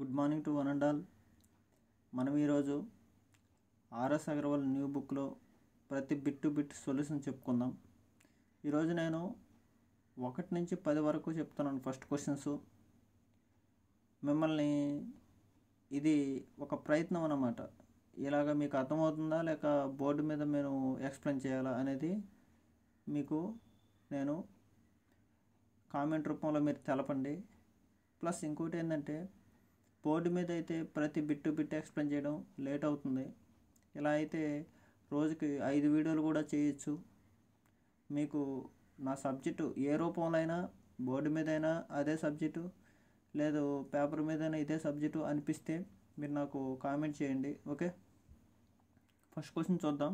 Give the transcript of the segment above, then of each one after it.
good morning to one and all మనం ఈరోజు RS Agarwal new బుక్లో ప్రతి బిట్ టు బిట్ సొల్యూషన్ చెప్పుకుందాం ఈరోజు నేను ఒకటి నుంచి పది వరకు చెప్తున్నాను ఫస్ట్ క్వశ్చన్స్ మిమ్మల్ని ఇది ఒక ప్రయత్నం అన్నమాట ఇలాగ మీకు అర్థమవుతుందా లేక బోర్డు మీద నేను ఎక్స్ప్లెయిన్ చేయాలా అనేది మీకు నేను కామెంట్ రూపంలో మీరు తెలపండి ప్లస్ ఇంకోటి ఏంటంటే బోర్డు మీద అయితే ప్రతి బిట్టు బిట్ ఎక్స్ప్లెయిన్ చేయడం లేట్ అవుతుంది ఇలా అయితే రోజుకి ఐదు వీడియోలు కూడా చేయొచ్చు మీకు నా సబ్జెక్టు ఏ రూపంలో అయినా బోర్డు అయినా అదే సబ్జెక్టు లేదు పేపర్ మీదైనా ఇదే సబ్జెక్టు అనిపిస్తే మీరు నాకు కామెంట్ చేయండి ఓకే ఫస్ట్ క్వశ్చన్ చూద్దాం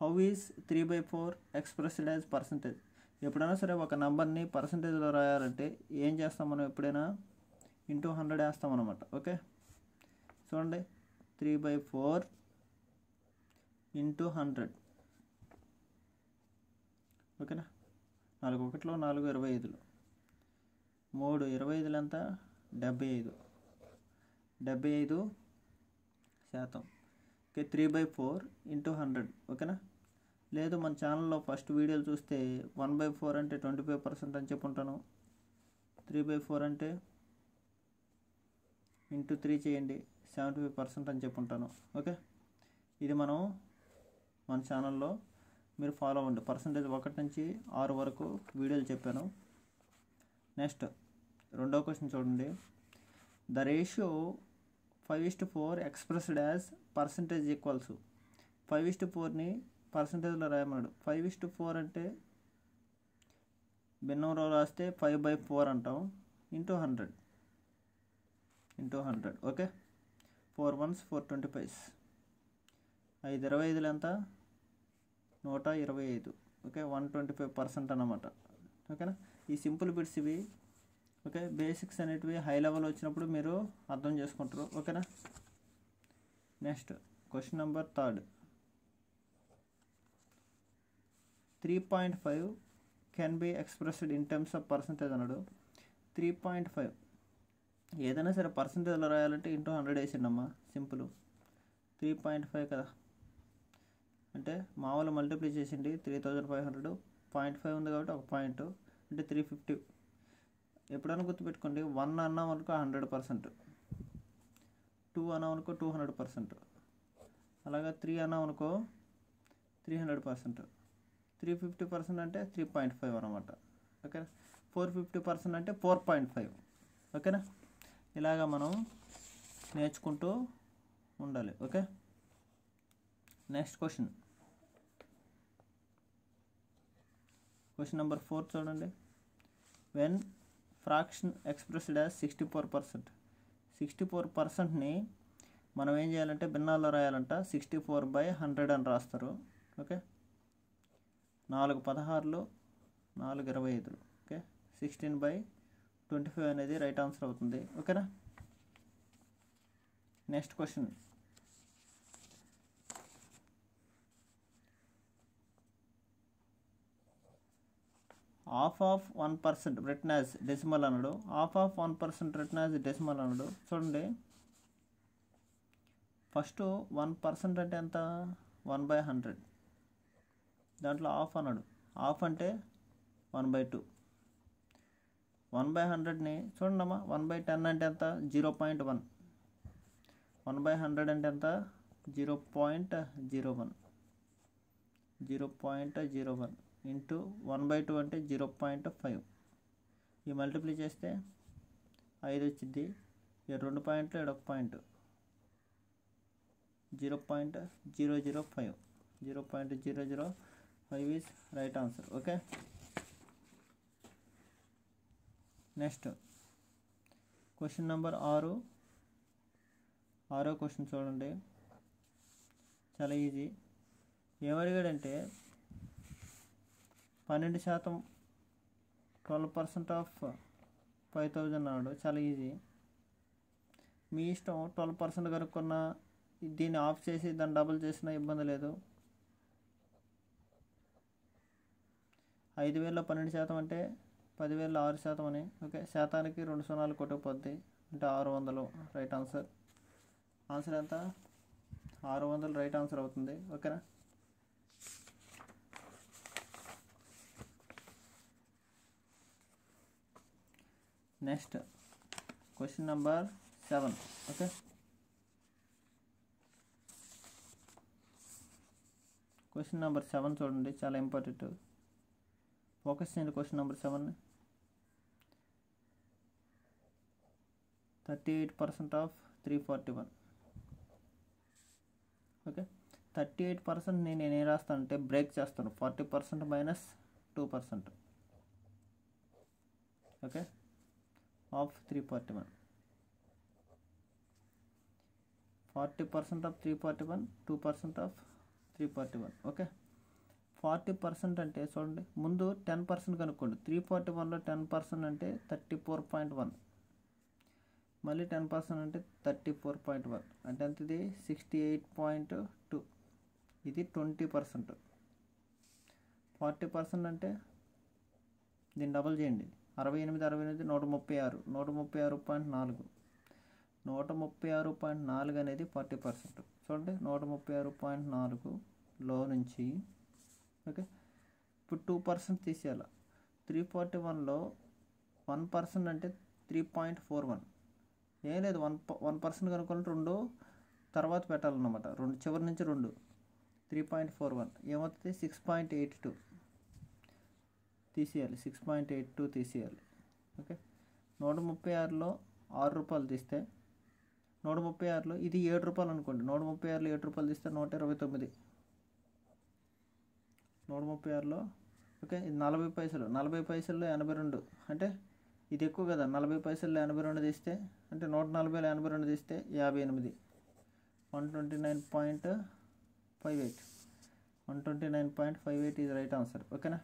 how is three by four expressed as percentage ఎప్పుడైనా సరే ఒక నెంబర్ని పర్సంటేజ్లో రాయాలంటే ఏం చేస్తాం మనం ఎప్పుడైనా ఇంటూ హండ్రెడ్ వేస్తాం అనమాట ఓకే చూడండి three by four into hundred ఓకేనా నాలుగు ఒకటిలో నాలుగు ఇరవై ఐదులో మూడు ఇరవై ఐదులు ఎంత డెబ్బై ఐదు డెబ్బై ఐదు శాతం okay three by four into hundred ఓకేనా లేదు మన ఛానల్లో ఫస్ట్ వీడియోలు చూస్తే వన్ బై ఫోర్ అంటే ట్వంటీ ఫైవ్ పర్సెంట్ అని చెప్పుంటాను త్రీ బై ఫోర్ అంటే ఇంటూ త్రీ చేయండి సెవెంటీ ఫైవ్ పర్సెంట్ అని చెప్పి ఉంటాను ఓకే ఇది మనం మన ఛానల్లో మీరు ఫాలో అవ్వండి పర్సంటేజ్ ఒకటి నుంచి ఆరు వరకు వీడియోలు చెప్పాను నెక్స్ట్ రెండో క్వశ్చన్ చూడండి the ratio five is to four expressed as percentage equals five is to ఫోర్ని పర్సంటేజ్లో రాయమన్నాడు ఫైవ్ ఇస్ట్ ఫోర్ అంటే భిన్నంలో రాస్తే ఫైవ్ బై ఫోర్ అంటాం into hundred into hundred okay four ones four twenty fives ఐదు ఇరవై ఐదులు ఎంత నూట ఇరవై ఐదు ఓకే వన్ ట్వంటీ ఫైవ్ పర్సెంట్ అన్నమాట ఓకేనా ఈ సింపుల్ బిట్స్ ఇవి ఓకే బేసిక్స్ అనేటివి హై లెవెల్ వచ్చినప్పుడు మీరు అర్థం చేసుకుంటారు ఓకేనా next question number third three point five can be expressed in terms of percentage అన్నాడు త్రీ పాయింట్ ఫైవ్ ఏదైనా సరే పర్సంటేజ్లో రాయాలంటే ఇంటూ హండ్రెడ్ వేసిండమ్మా సింపుల్ త్రీ పాయింట్ ఫైవ్ కదా అంటే మామూలు మల్టిప్లై చేసిండి three thousand five hundred point five ఉంది కాబట్టి ఒక పాయింట్ అంటే త్రీ ఫిఫ్టీ ఎప్పుడైనా గుర్తుపెట్టుకోండి వన్ అన్నాం అనుకో హండ్రెడ్ పర్సెంట్ టూ అన్నాం అనుకో టూ హండ్రెడ్ పర్సెంట్ అలాగా త్రీ అన్నాం అనుకో three hundred percent three fifty percent అంటే త్రీ పాయింట్ ఫైవ్ అనమాట ఓకేనా ఫోర్ ఫిఫ్టీ పర్సెంట్ అంటే ఫోర్ పాయింట్ ఫైవ్ ఓకేనా ఇలాగ మనం నేర్చుకుంటూ ఉండాలి okay next question question number four చూడండి when fraction expressed as sixty four percent sixty four పర్సెంట్ని మనం ఏం చేయాలంటే భిన్నాల్లో రాయాలంట సిక్స్టీ ఫోర్ బై హండ్రెడ్ అని రాస్తారు ఓకే నాలుగు పదహారులు నాలుగు ఇరవై ఐదులు okay sixteen by twenty five అనేది రైట్ ఆన్సర్ అవుతుంది ఓకేనా next question half of one percent written as decimal అనడు half of one percent written as decimal అనడు చూడండి ఫస్ట్ వన్ పర్సెంట్ అంటే ఎంత వన్ బై హండ్రెడ్ దాంట్లో హాఫ్ అన్నాడు హాఫ్ అంటే one by two one by హండ్రెడ్ని చూడండమ్మా వన్ బై టెన్ అంటే ఎంత zero point one one by hundred అంటే ఎంత zero point zero one zero point zero one into one by two అంటే జీరో పాయింట్ ఫైవ్ ఈ మల్టిప్లై చేస్తే ఐదు వచ్చింది ఈ రెండు పాయింట్లు ఏడొక point zero point zero zero five zero point zero zero five is right answer okay next question number ఆరు ఆరో క్వశ్చన్ చూడండి చాలా ఈజీ ఏమడిగాడంటే పన్నెండు శాతం twelve percent of five thousand అన్నాడు చాలా ఈజీ మీ ఇష్టం ట్వెల్వ్ పర్సెంట్ కనుక్కున్న దీన్ని ఆఫ్ చేసి దాన్ని డబుల్ చేసినా ఇబ్బంది లేదు ఐదు వేల పన్నెండు శాతం అంటే పదివేల ఆరు శాతం అని ఓకే శాతానికి రెండు సున్నాలు కొట్టుకుపోద్ది అంటే ఆరు వందలు రైట్ ఆన్సర్ ఆన్సర్ ఎంత ఆరు వందలు రైట్ ఆన్సర్ అవుతుంది ఓకేనా next question number seven okay question number seven చూడండి చాలా ఇంపార్టెంట్ ఫోకస్ చేయండి question number seven thirty eight percent of three forty one okay thirty eight percent నేను ఏం రాస్తాను అంటే బ్రేక్ చేస్తాను forty percent minus two percent okay of three forty one forty percent of three forty one two percent of three forty one okay forty percent అంటే చూడండి ముందు ten percent కనుక్కోండి three forty వన్లో టెన్ పర్సెంట్ అంటే thirty four point one మళ్ళీ ten percent అంటే thirty four point one అంటే ఎంత ఇది సిక్స్టీ ఎయిట్ పాయింట్ టూ ఇది ట్వంటీ పర్సెంట్ ఫార్టీ పర్సెంట్ అంటే దీన్ని డబల్ చేయండి అరవై ఎనిమిది అరవై ఎనిమిది నూట ముప్పై ఆరు నూట ముప్పై ఆరు పాయింట్ నాలుగు నూట ముప్పై ఆరు పాయింట్ నాలుగు అనేది ఫార్టీ పర్సెంట్ చూడండి నూట ముప్పై ఆరు పాయింట్ నాలుగు లో నుంచి ఓకే ఇప్పుడు టూ పర్సెంట్ తీసేయాలి త్రీ ఫార్టీ వన్లో వన్ పర్సెంట్ అంటే త్రీ పాయింట్ ఫోర్ వన్ ఏం లేదు వన్ వన్ పర్సెంట్ కనుక్కుంటే రెండు తర్వాత పెట్టాలన్నమాట రెండు చివరి నుంచి రెండు త్రీ పాయింట్ ఫోర్ వన్ ఏమవుతుంది సిక్స్ పాయింట్ ఎయిట్ టూ తీసేయాలి సిక్స్ పాయింట్ ఎయిట్ టూ తీసేయాలి ఓకే నూట ముప్పై ఆరులో ఆరు రూపాయలు తీస్తే నూట ముప్పై ఆరులో ఇది ఏడు రూపాయలు అనుకోండి నూట ముప్పై ఆరులో ఏడు రూపాయలు తీస్తే నూట ఇరవై తొమ్మిది నూట ముప్పై ఆరులో ఓకే ఇది నలభై పైసలు నలభై పైసల్లో ఎనభై రెండు అంటే ఇది ఎక్కువ కదా నలభై పైసలు ఎనభై రెండు తీస్తే అంటే నూట నలభైలో ఎనభై రెండు తీస్తే యాభై ఎనిమిది one twenty nine point five eight one twenty nine point five eight ఇది రైట్ ఆన్సర్ ఓకేనా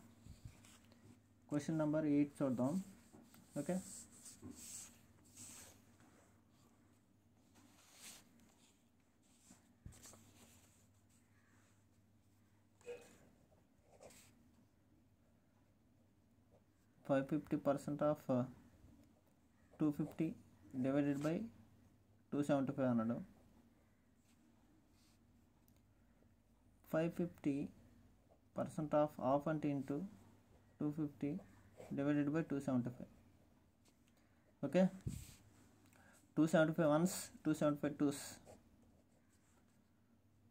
క్వశ్చన్ నెంబర్ ఎయిట్ చూద్దాం okay 550 percent of uh, 250 divided by 275 అన్నాడు ఫిఫ్టీ పర్సెంట్ ఆఫ్ half అంటే into by two seventy five okay five ones five twos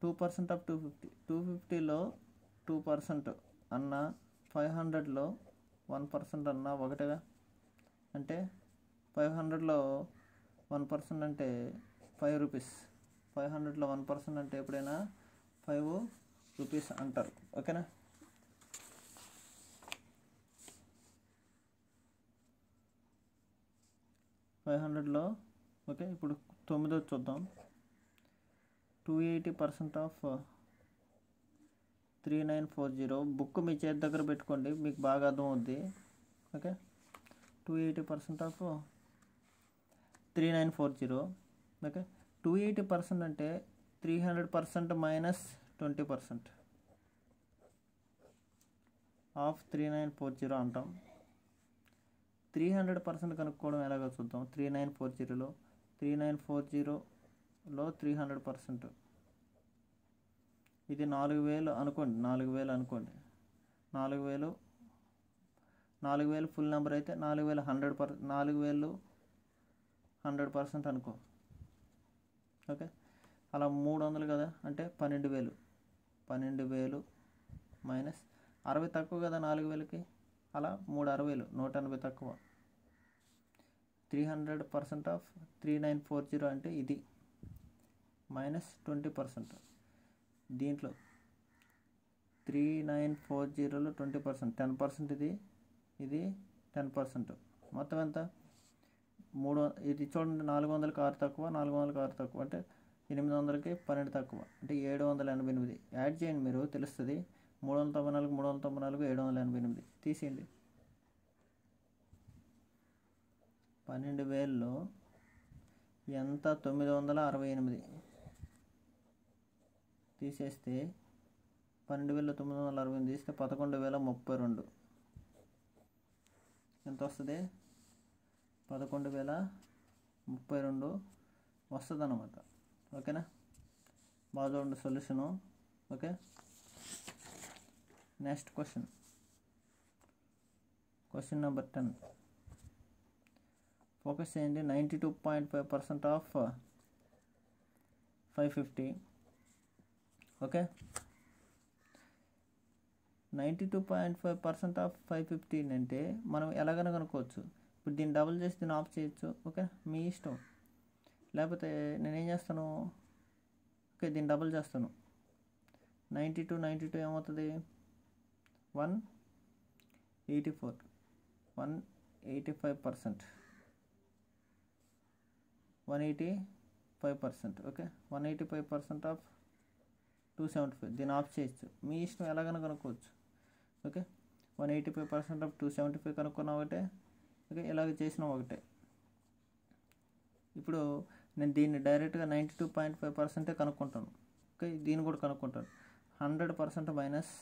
two percent of two fifty two ఫిఫ్టీలో two percent అన్న five హండ్రెడ్లో one percent అన్నా ఒకటిగా అంటే five హండ్రెడ్లో one percent అంటే ఫైవ్ రూపీస్ ఫైవ్ హండ్రెడ్లో వన్ పర్సెంట్ అంటే ఎప్పుడైనా ఫైవ్ రూపీస్ అంటారు ఓకేనా ఫైవ్ హండ్రెడ్లో ఓకే ఇప్పుడు తొమ్మిదో చూద్దాం two eighty percent of three nine four zero book మీ చేతి దగ్గర పెట్టుకోండి మీకు బాగా అర్థం అవుద్ది okay two eighty percent of three nine four zero okay two eighty percent అంటే three hundred percent minus twenty percent of three nine four zero అంటాం త్రీ హండ్రెడ్ పర్సెంట్ కనుక్కోవడం ఎలాగో చూద్దాం త్రీ నైన్ ఫోర్ జీరోలో త్రీ నైన్ ఫోర్ జీరోలో three hundred percent ఇది నాలుగు వేలు అనుకోండి నాలుగు వేలు అనుకోండి నాలుగు వేలు నాలుగు వేలు ఫుల్ నెంబర్ అయితే నాలుగు వేలు హండ్రెడ్ పర్ నాలుగు వేలు హండ్రెడ్ పర్సెంట్ అనుకో ఓకే అలా మూడు వందలు కదా అంటే పన్నెండు వేలు పన్నెండు వేలు మైనస్ అరవై తక్కువ కదా నాలుగు వేలకి అలా మూడు అరవైలు నూట ఎనభై తక్కువ three hundred percent of three nine four zero అంటే ఇది మైనస్ ట్వంటీ పర్సెంట్ దీంట్లో త్రీ నైన్ ఫోర్ జీరోలో ట్వంటీ పర్సెంట్ టెన్ పర్సెంట్ ఇది ఇది టెన్ పర్సెంట్ మొత్తం ఎంత మూడు ఇది చూడండి నాలుగు వందలకి ఆరు తక్కువ నాలుగు వందలకి ఆరు తక్కువ అంటే ఎనిమిది వందలకి పన్నెండు తక్కువ అంటే ఏడు వందల ఎనభై ఎనిమిది యాడ్ చేయండి మీరు తెలుస్తుంది మూడు వందల తొంభై నాలుగు మూడు వందల తొంభై నాలుగు ఏడు వందల ఎనభై ఎనిమిది తీసేయండి పన్నెండు వేల్లో ఎంత తొమ్మిది వందల అరవై ఎనిమిది తీసేస్తే పన్నెండు వేల తొమ్మిది వందల అరవై తీస్తే పదకొండు వేల ముప్పై రెండు ఎంత వస్తుంది పదకొండు వేల ముప్పై రెండు వస్తుంది అన్నమాట ఓకేనా బాగా చూడండి solution okay next question question number ten focus చేయండి ninety two point five percent of five fifty okay ninety two point five percent of five fifteen అంటే మనం ఎలాగైనా కనుక్కోవచ్చు ఇప్పుడు దీన్ని డబుల్ చేసి దీన్ని ఆఫ్ చేయొచ్చు ఓకే మీ ఇష్టం లేకపోతే నేనేం చేస్తాను ఓకే దీన్ని డబుల్ చేస్తాను నైంటీ టూ నైంటీ టూ ఏమవుతుంది one eighty four one eighty five percent one eighty five percent okay one eighty five percent of two seventy five దీన్ని ఆఫ్ చేయొచ్చు మీ ఇష్టం ఎలాగైనా కనుక్కోవచ్చు okay one eighty five percent of two seventy five కనుక్కున్నా ఒకటే okay ఇలాగ చేసిన ఒకటే ఇప్పుడు నేను దీన్ని డైరెక్ట్గా నైంటీ టూ పాయింట్ ఫైవ్ పర్సెంటే కనుక్కుంటాను ఓకే దీన్ని కూడా కనుక్కుంటాను hundred percent minus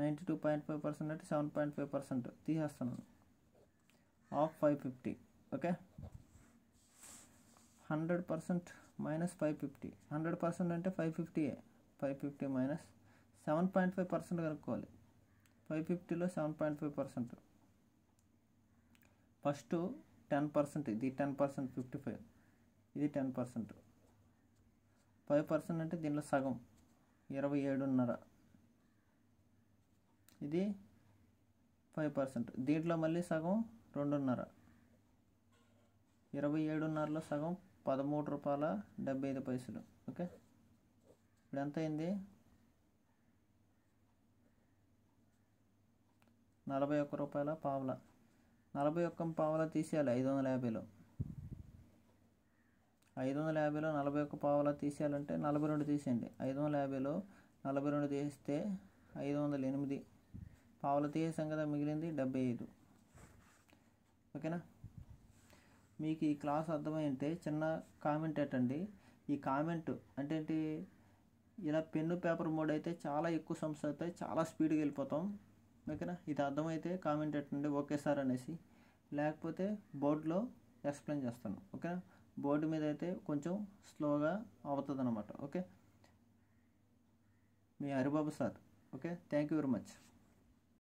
ninety two point five percent అంటే సెవెన్ పాయింట్ ఫైవ్ పర్సెంట్ తీసేస్తున్నాను of five fifty okay hundred percent minus five fifty hundred percent అంటే ఫైవ్ ఫిఫ్టీయే five fifty minus seven point five percent కనుక్కోవాలి five ఫిఫ్టీలో seven point five percent first ten percent ఇది ten percent fifty five ఇది ten percent five percent అంటే దీనిలో సగం ఇరవై ఏడున్నర ఇది ఫైవ్ పర్సెంట్ దీంట్లో మళ్ళీ సగం రెండున్నర ఇరవై ఏడున్నరలో సగం పదమూడు రూపాయల డెబ్బై ఐదు పైసలు ఓకే ఇప్పుడు ఎంత అయింది నలభై ఒక్క రూపాయల పావుల నలభై ఒక్క పావుల తీసేయాలి ఐదు వందల యాభైలో ఐదు వందల యాభైలో నలభై ఒక్క పావుల తీసేయాలంటే నలభై రెండు తీసేయండి ఐదు వందల యాభైలో నలభై రెండు తీస్తే ఐదు వందల ఎనిమిది పావుల తీసేసాం కదా మిగిలింది డెబ్బై ఐదు ఓకేనా మీకు ఈ క్లాస్ అర్థమైతే చిన్న కామెంట్ పెట్టండి ఈ కామెంట్ అంటే ఏంటి ఇలా పెన్ను పేపర్ మోడ్ అయితే చాలా ఎక్కువ సమస్య అవుతాయి చాలా స్పీడ్గా వెళ్ళిపోతాం ఓకేనా ఇది అర్థమైతే కామెంట్ పెట్టండి ఓకే సార్ అనేసి లేకపోతే బోర్డులో ఎక్స్ప్లెయిన్ చేస్తాను ఓకేనా బోర్డు మీద అయితే కొంచెం స్లోగా అవుతుంది అనమాట ఓకే మీ Haribabu sir okay thank you very much